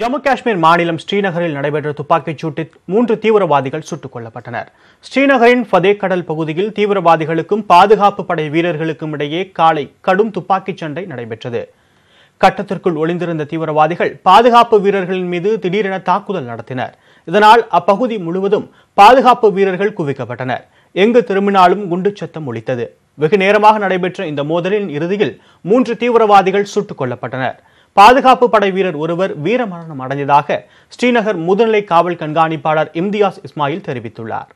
ஜம்மு காஷ்மீர் மாநிலம் ஸ்ரீநகரில் நடைபெற்ற துப்பாக்கிச் சூட்டில் மூன்று தீவிரவாதிகள் சுட்டுக் கொல்லப்பட்டனர் ஸ்ரீநகரின் ஃபதே கடல் பகுதியில் தீவிரவாதிகளுக்கும் பாதுகாப்பு படை வீரர்களுக்கும் இடையே காலை கடும் துப்பாக்கிச் சண்டை நடைபெற்றது கட்டத்திற்குள் ஒளிந்திருந்த தீவிரவாதிகள் பாதுகாப்பு வீரர்களின் மீது திடீரென தாக்குதல் நடத்தினர் இதனால் அப்பகுதி முழுவதும் பாதுகாப்பு வீரர்கள் குவிக்கப்பட்டனர் எங்கு திரும்பினாலும் குண்டு சத்தம் ஒழித்தது வெகு நேரமாக நடைபெற்ற இந்த மோதலின் இறுதியில் மூன்று தீவிரவாதிகள் சுட்டுக் கொல்லப்பட்டனா் பாதுகாப்பு படை வீரர் ஒருவர் வீரமரணம் அடைந்ததாக ஸ்ரீநகர் முதுநிலை காவல் கண்காணிப்பாளர் இம்தியாஸ் இஸ்மாயில் தெரிவித்துள்ளார்